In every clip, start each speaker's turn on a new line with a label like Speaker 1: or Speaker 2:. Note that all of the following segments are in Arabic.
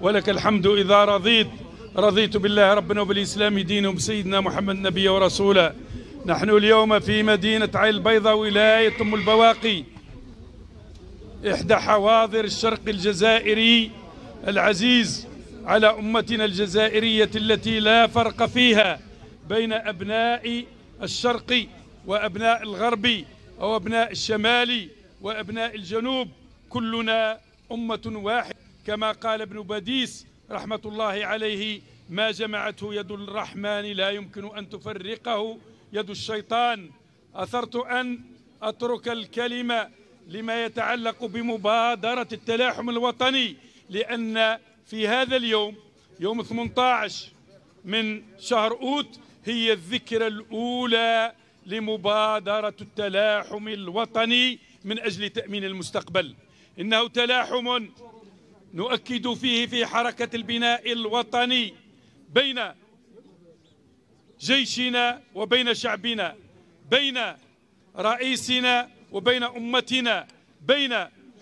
Speaker 1: ولك الحمد إذا رضيت رضيت بالله ربنا وبالإسلام دينا وبسيدنا محمد نبيا ورسولا نحن اليوم في مدينة عين البيضاء ولاية أم البواقي إحدى حواضر الشرق الجزائري العزيز على أمتنا الجزائرية التي لا فرق فيها بين أبناء الشرق وأبناء الغرب أو أبناء الشمال وأبناء الجنوب كلنا أمة واحدة كما قال ابن بديس رحمة الله عليه ما جمعته يد الرحمن لا يمكن أن تفرقه يد الشيطان أثرت أن أترك الكلمة لما يتعلق بمبادرة التلاحم الوطني لأن في هذا اليوم يوم 18 من شهر أوت هي الذكرى الأولى لمبادرة التلاحم الوطني من أجل تأمين المستقبل إنه تلاحم نؤكد فيه في حركة البناء الوطني بين جيشنا وبين شعبنا بين رئيسنا وبين أمتنا بين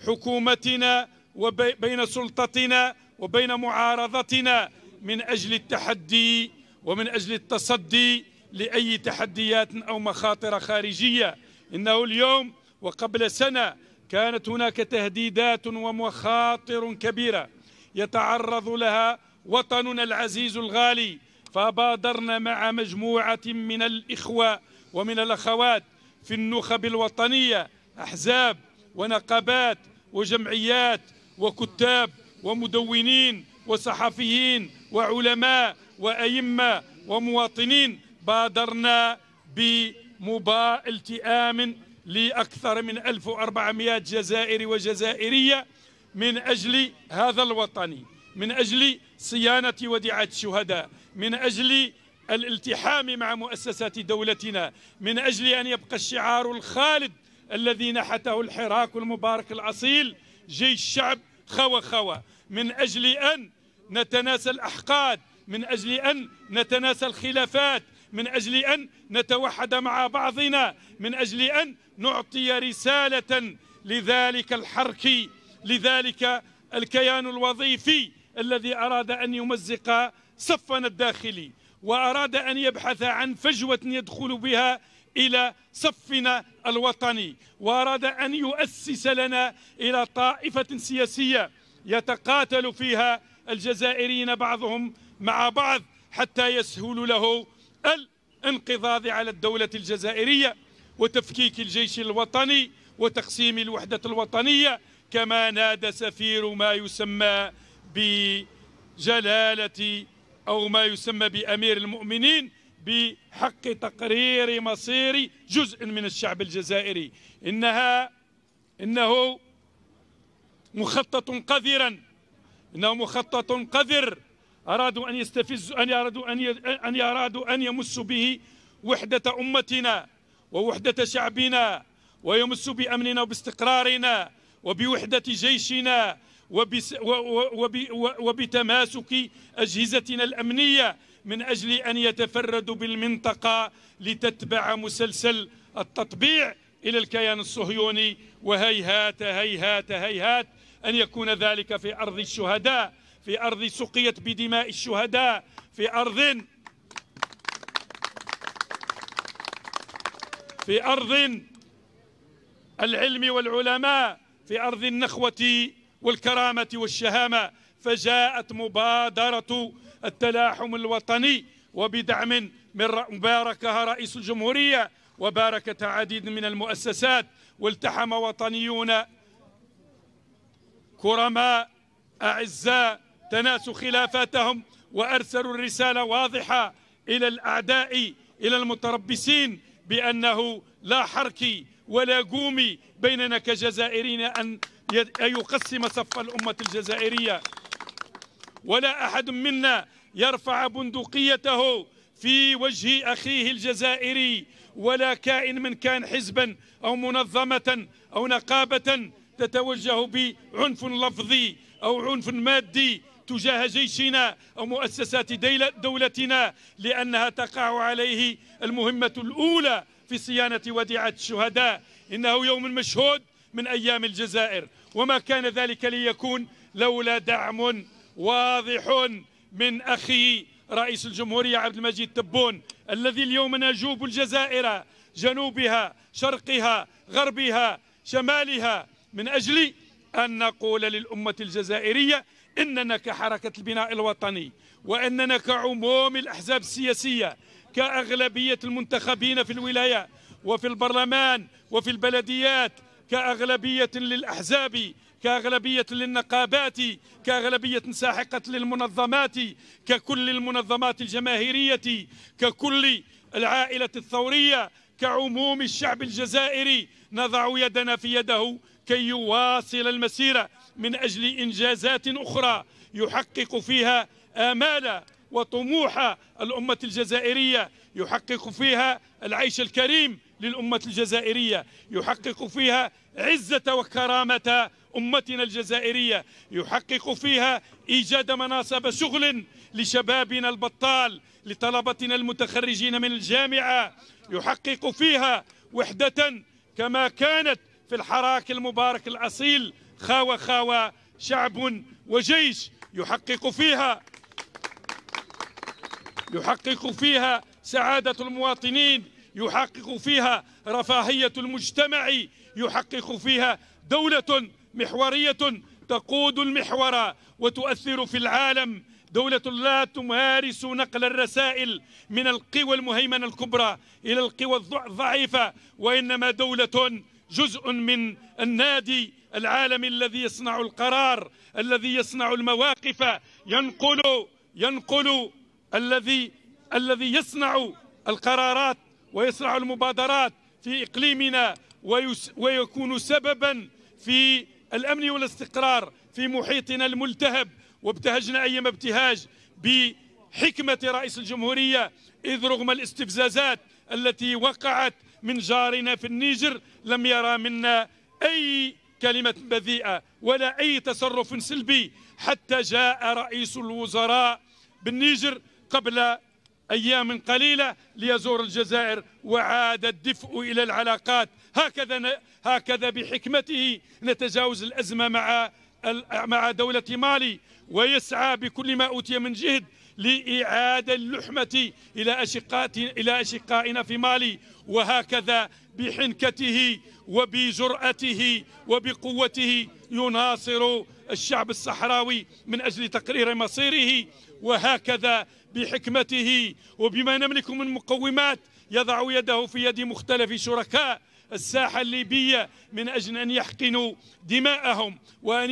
Speaker 1: حكومتنا وبين سلطتنا وبين معارضتنا من أجل التحدي ومن أجل التصدي لأي تحديات أو مخاطر خارجية إنه اليوم وقبل سنة كانت هناك تهديدات ومخاطر كبيرة يتعرض لها وطننا العزيز الغالي فبادرنا مع مجموعة من الإخوة ومن الأخوات في النخب الوطنية أحزاب ونقابات وجمعيات وكتاب ومدونين وصحفيين وعلماء وأئمة ومواطنين بادرنا بمبا التئام لأكثر من 1400 جزائري وجزائرية من أجل هذا الوطن من أجل صيانة وديعة الشهداء من أجل الالتحام مع مؤسسات دولتنا من أجل أن يبقى الشعار الخالد الذي نحته الحراك المبارك الأصيل جيش الشعب خوا خوا من أجل أن نتناسى الأحقاد من أجل أن نتناسى الخلافات من أجل أن نتوحد مع بعضنا من أجل أن نعطي رسالة لذلك الحرك لذلك الكيان الوظيفي الذي أراد أن يمزق صفنا الداخلي وأراد أن يبحث عن فجوة يدخل بها إلى صفنا الوطني وأراد أن يؤسس لنا إلى طائفة سياسية يتقاتل فيها الجزائريين بعضهم مع بعض حتى يسهل له الانقضاض على الدولة الجزائرية وتفكيك الجيش الوطني وتقسيم الوحدة الوطنية كما نادى سفير ما يسمى بجلالة أو ما يسمى بأمير المؤمنين بحق تقرير مصير جزء من الشعب الجزائري إنها إنه مخطط قذرا إنه مخطط قذر أرادوا أن يستفزوا أن يرادوا أن أن يرادوا أن يمسوا به وحدة أمتنا ووحدة شعبنا ويمس بأمننا وباستقرارنا وبوحدة جيشنا وبتماسك أجهزتنا الأمنية من أجل أن يتفردوا بالمنطقة لتتبع مسلسل التطبيع إلى الكيان الصهيوني وهيهات هيهات هيهات أن يكون ذلك في أرض الشهداء في أرض سقيت بدماء الشهداء في أرض في أرض العلم والعلماء في أرض النخوة والكرامة والشهامة فجاءت مبادرة التلاحم الوطني وبدعم من باركها رئيس الجمهورية وباركت عديد من المؤسسات والتحم وطنيون كرماء أعزاء تناسوا خلافاتهم وأرسلوا الرسالة واضحة إلى الأعداء إلى المتربصين بأنه لا حركي ولا قومي بيننا كجزائريين أن يقسم صف الأمة الجزائرية ولا أحد منا يرفع بندقيته في وجه أخيه الجزائري ولا كائن من كان حزبا أو منظمة أو نقابة تتوجه بعنف لفظي أو عنف مادي تجاه جيشنا أو مؤسسات دولتنا لأنها تقع عليه المهمة الأولى في صيانة وديعة الشهداء إنه يوم مشهود من أيام الجزائر وما كان ذلك ليكون لولا دعم واضح من أخي رئيس الجمهورية عبد المجيد تبون الذي اليوم نجوب الجزائر جنوبها شرقها غربها شمالها من أجل أن نقول للأمة الجزائرية إننا كحركة البناء الوطني وإننا كعموم الأحزاب السياسية كأغلبية المنتخبين في الولاية وفي البرلمان وفي البلديات كأغلبية للأحزاب كأغلبية للنقابات كأغلبية ساحقة للمنظمات ككل المنظمات الجماهيرية ككل العائلة الثورية كعموم الشعب الجزائري نضع يدنا في يده كي يواصل المسيرة من أجل إنجازات أخرى يحقق فيها آمال وطموح الأمة الجزائرية يحقق فيها العيش الكريم للأمة الجزائرية يحقق فيها عزة وكرامة أمتنا الجزائرية يحقق فيها إيجاد مناصب شغل لشبابنا البطال لطلبتنا المتخرجين من الجامعة يحقق فيها وحدة كما كانت في الحراك المبارك الأصيل خاوة خاوة شعب وجيش يحقق فيها يحقق فيها سعادة المواطنين يحقق فيها رفاهية المجتمع يحقق فيها دولة محورية تقود المحور وتؤثر في العالم دولة لا تمارس نقل الرسائل من القوى المهيمنة الكبرى إلى القوى الضعيفة وإنما دولة جزء من النادي العالمي الذي يصنع القرار الذي يصنع المواقف ينقل ينقل الذي الذي يصنع القرارات ويصنع المبادرات في إقليمنا ويكون سببا في الأمن والاستقرار في محيطنا الملتهب وابتهجنا أيام ابتهاج بحكمة رئيس الجمهورية إذ رغم الاستفزازات التي وقعت من جارنا في النيجر لم يرى منا أي كلمة بذيئة ولا أي تصرف سلبي حتى جاء رئيس الوزراء بالنيجر قبل أيام قليلة ليزور الجزائر وعاد الدفء إلى العلاقات هكذا, هكذا بحكمته نتجاوز الأزمة مع مع دولة مالي ويسعى بكل ما أوتي من جهد لإعادة اللحمة إلى إلى أشقائنا في مالي وهكذا بحنكته وبجرأته وبقوته يناصر الشعب الصحراوي من أجل تقرير مصيره وهكذا بحكمته وبما نملك من مقومات يضع يده في يد مختلف شركاء الساحة الليبية من أجل أن يحقنوا دماءهم وأن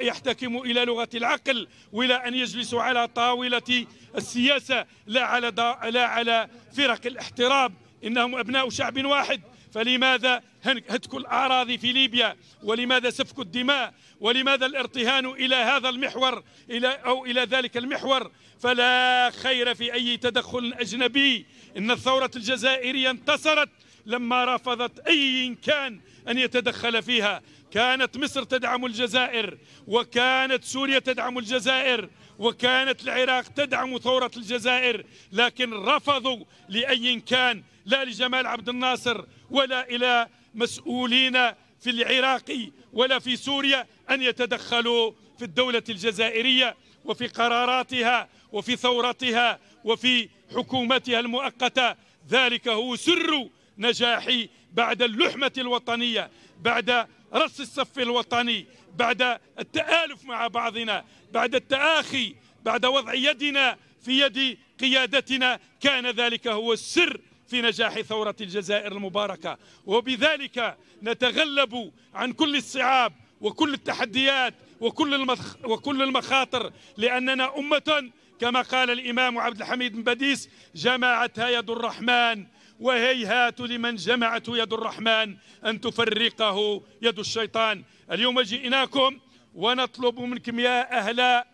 Speaker 1: يحتكموا إلى لغة العقل ولا أن يجلسوا على طاولة السياسة لا على, لا على فرق الاحتراب إنهم أبناء شعب واحد فلماذا هتك الأعراض في ليبيا ولماذا سفك الدماء ولماذا الارتهان إلى هذا المحور إلى أو إلى ذلك المحور فلا خير في أي تدخل أجنبي إن الثورة الجزائرية انتصرت لما رفضت أي كان أن يتدخل فيها كانت مصر تدعم الجزائر وكانت سوريا تدعم الجزائر وكانت العراق تدعم ثورة الجزائر لكن رفضوا لأي كان لا لجمال عبد الناصر ولا إلى مسؤولين في العراق ولا في سوريا أن يتدخلوا في الدولة الجزائرية وفي قراراتها وفي ثورتها وفي حكومتها المؤقتة ذلك هو سر نجاحي بعد اللحمة الوطنية بعد رص الصف الوطني بعد التآلف مع بعضنا بعد التآخي بعد وضع يدنا في يد قيادتنا كان ذلك هو السر في نجاح ثورة الجزائر المباركة وبذلك نتغلب عن كل الصعاب وكل التحديات وكل, المخ وكل المخاطر لأننا أمة كما قال الإمام عبد الحميد بن بديس جمعتها يد الرحمن وهيهات لمن جمعته يد الرحمن أن تفرقه يد الشيطان اليوم جئناكم ونطلب منكم يا أهل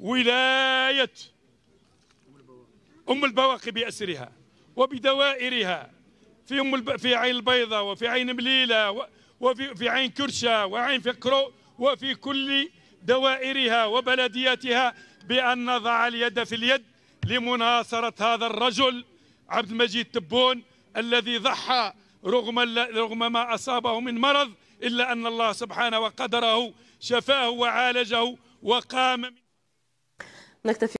Speaker 1: ولاية أم البواقي بأسرها وبدوائرها في أم في عين البيضة وفي عين مليلة وفي في عين كرشة وعين فقرو وفي كل دوائرها وبلدياتها بأن نضع اليد في اليد لمناصرة هذا الرجل عبد المجيد تبون الذي ضحى رغم رغم ما أصابه من مرض إلا أن الله سبحانه وقدره شفاه وعالجه وقام نكتفي